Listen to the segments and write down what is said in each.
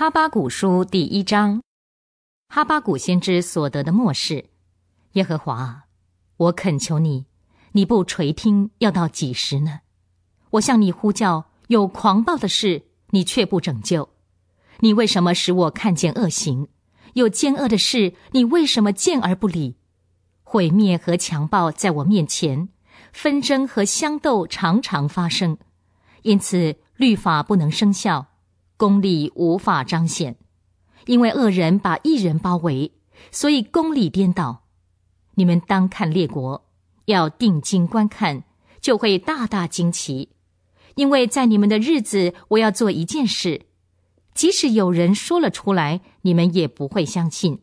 哈巴古书第一章，哈巴古先知所得的漠视，耶和华，我恳求你，你不垂听要到几时呢？我向你呼叫，有狂暴的事，你却不拯救；你为什么使我看见恶行？有奸恶的事，你为什么见而不理？毁灭和强暴在我面前，纷争和相斗常常发生，因此律法不能生效。公理无法彰显，因为恶人把一人包围，所以公理颠倒。你们当看列国，要定睛观看，就会大大惊奇。因为在你们的日子，我要做一件事，即使有人说了出来，你们也不会相信，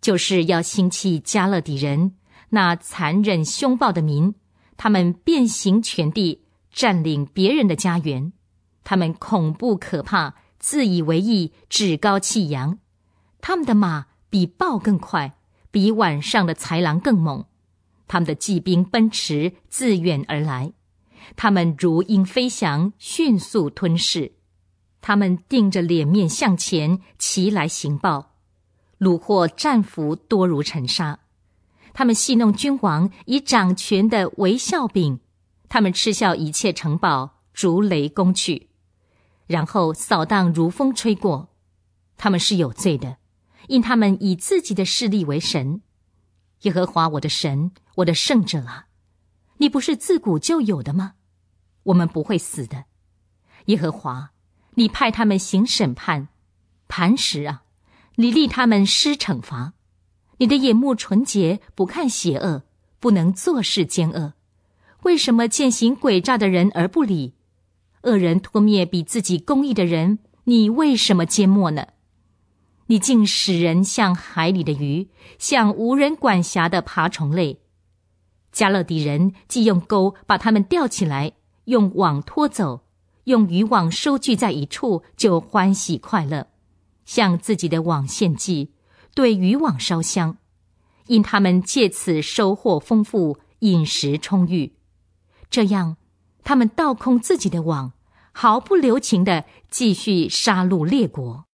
就是要兴起加勒底人那残忍凶暴的民，他们遍行全地，占领别人的家园。他们恐怖可怕，自以为意，趾高气扬。他们的马比豹更快，比晚上的豺狼更猛。他们的骑兵奔驰，自远而来。他们如鹰飞翔，迅速吞噬。他们定着脸面向前骑来行暴，虏获战俘多如尘沙。他们戏弄君王，以掌权的为笑柄。他们嗤笑一切城堡，逐雷攻去。然后扫荡如风吹过，他们是有罪的，因他们以自己的势力为神。耶和华我的神，我的圣者啊，你不是自古就有的吗？我们不会死的。耶和华，你派他们行审判，磐石啊，你立他们施惩罚。你的眼目纯洁，不看邪恶，不能做事奸恶。为什么践行诡诈的人而不理？恶人拖灭比自己公义的人，你为什么缄默呢？你竟使人像海里的鱼，像无人管辖的爬虫类。加勒底人既用钩把他们吊起来，用网拖走，用渔网收聚在一处，就欢喜快乐，向自己的网献祭，对渔网烧香，因他们借此收获丰富，饮食充裕，这样。他们倒空自己的网，毫不留情地继续杀戮列国。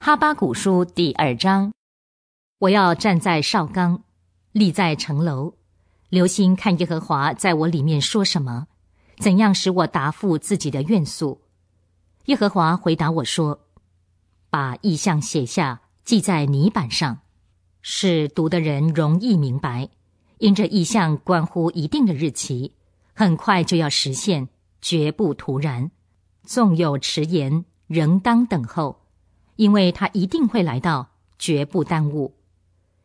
哈巴古书第二章，我要站在哨岗，立在城楼，留心看耶和华在我里面说什么，怎样使我答复自己的愿诉。耶和华回答我说：“把意象写下，记在泥板上，使读的人容易明白，因这意象关乎一定的日期。”很快就要实现，绝不突然。纵有迟延，仍当等候，因为他一定会来到，绝不耽误。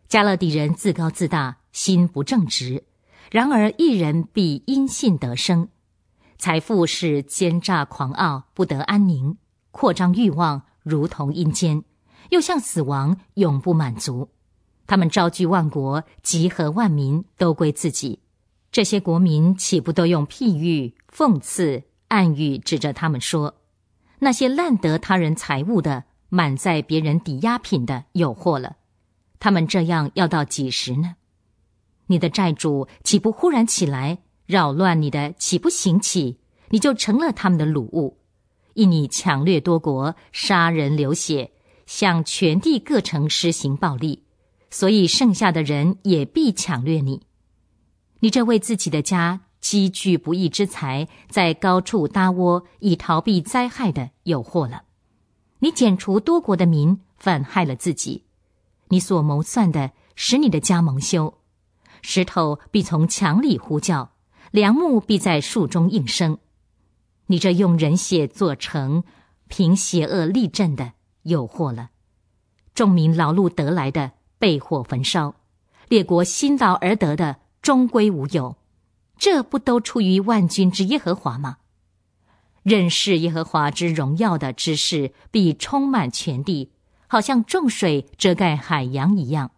加勒底人自高自大，心不正直。然而一人必因信得生。财富是奸诈狂傲不得安宁，扩张欲望如同阴间，又像死亡，永不满足。他们招聚万国，集合万民，都归自己。这些国民岂不都用譬喻、讽刺、暗喻指着他们说：“那些滥得他人财物的，满载别人抵押品的，有祸了！他们这样要到几时呢？”你的债主岂不忽然起来扰乱你？的岂不行起？你就成了他们的虏物，因你抢掠多国，杀人流血，向全地各城施行暴力，所以剩下的人也必抢掠你。你这为自己的家积聚不义之财，在高处搭窝，以逃避灾害的有祸了。你剪除多国的民，反害了自己。你所谋算的，使你的家蒙羞。石头必从墙里呼叫，梁木必在树中应声。你这用人血做成，凭邪恶立阵的有祸了。众民劳碌得来的被火焚烧，列国辛劳而得的。终归无有，这不都出于万军之耶和华吗？认识耶和华之荣耀的知识必充满全地，好像众水遮盖海洋一样。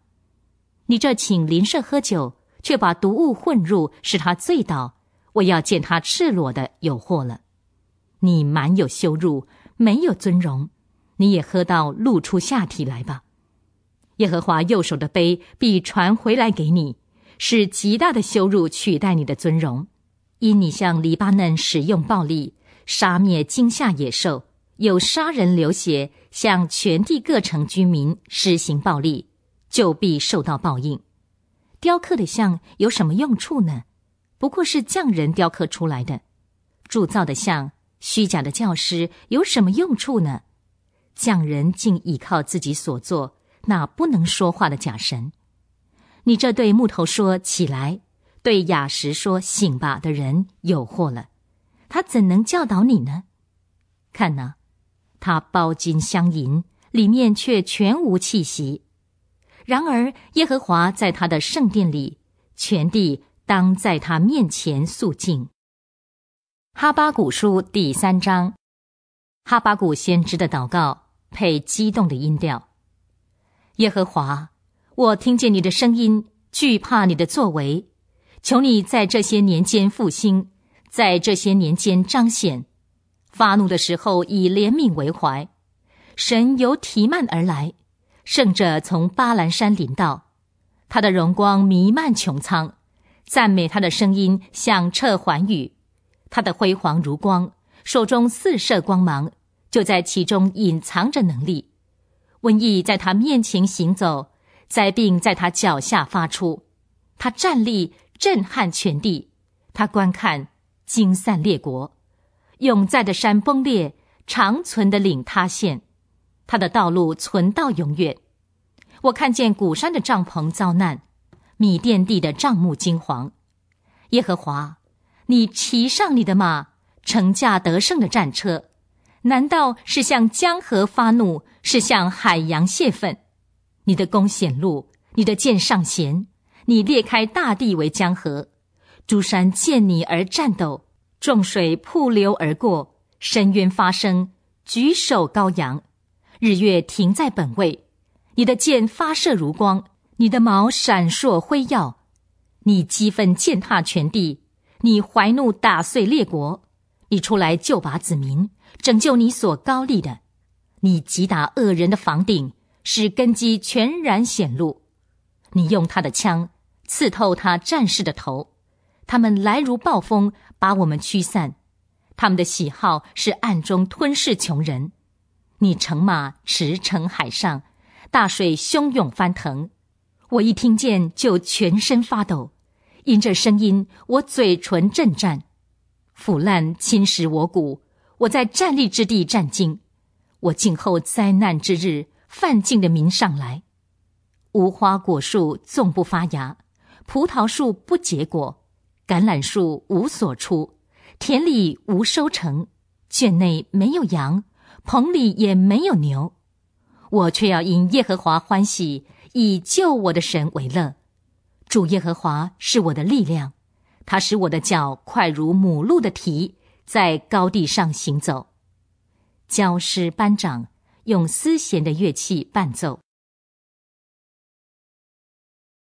你这请邻舍喝酒，却把毒物混入，使他醉倒。我要见他赤裸的有祸了。你满有羞辱，没有尊荣，你也喝到露出下体来吧。耶和华右手的杯必传回来给你。是极大的羞辱，取代你的尊荣。因你向黎巴嫩使用暴力，杀灭惊吓野兽，又杀人流血，向全地各城居民施行暴力，就必受到报应。雕刻的像有什么用处呢？不过是匠人雕刻出来的。铸造的像，虚假的教师有什么用处呢？匠人竟倚靠自己所做那不能说话的假神。你这对木头说起来，对雅石说醒吧的人有祸了，他怎能教导你呢？看呐，他包金镶银，里面却全无气息。然而耶和华在他的圣殿里，全地当在他面前肃静。哈巴古书第三章，哈巴古先知的祷告配激动的音调，耶和华。我听见你的声音，惧怕你的作为，求你在这些年间复兴，在这些年间彰显。发怒的时候以怜悯为怀，神由提曼而来，圣者从巴兰山临到，他的荣光弥漫穹苍，赞美他的声音响彻寰宇，他的辉煌如光，手中四射光芒，就在其中隐藏着能力，瘟疫在他面前行走。灾病在他脚下发出，他站立震撼全地，他观看惊散列国，永在的山崩裂，长存的岭塌陷，他的道路存到永远。我看见古山的帐篷遭难，米甸地的帐幕金黄。耶和华，你骑上你的马，乘驾得胜的战车，难道是向江河发怒，是向海洋泄愤？你的弓显露，你的箭上弦，你裂开大地为江河，诸山见你而颤抖，众水瀑流而过，深渊发声，举手高扬，日月停在本位，你的箭发射如光，你的矛闪烁辉耀，你激愤践踏全地，你怀怒打碎列国，你出来救拔子民，拯救你所高立的，你击打恶人的房顶。使根基全然显露，你用他的枪刺透他战士的头，他们来如暴风，把我们驱散。他们的喜好是暗中吞噬穷人。你乘马驰骋海上，大水汹涌翻腾。我一听见就全身发抖，因这声音我嘴唇震颤，腐烂侵蚀我骨。我在站立之地站惊，我静候灾难之日。范进的名上来，无花果树纵不发芽，葡萄树不结果，橄榄树无所出，田里无收成，圈内没有羊，棚里也没有牛，我却要因耶和华欢喜，以救我的神为乐。主耶和华是我的力量，他使我的脚快如母鹿的蹄，在高地上行走。教师班长。用丝弦的乐器伴奏。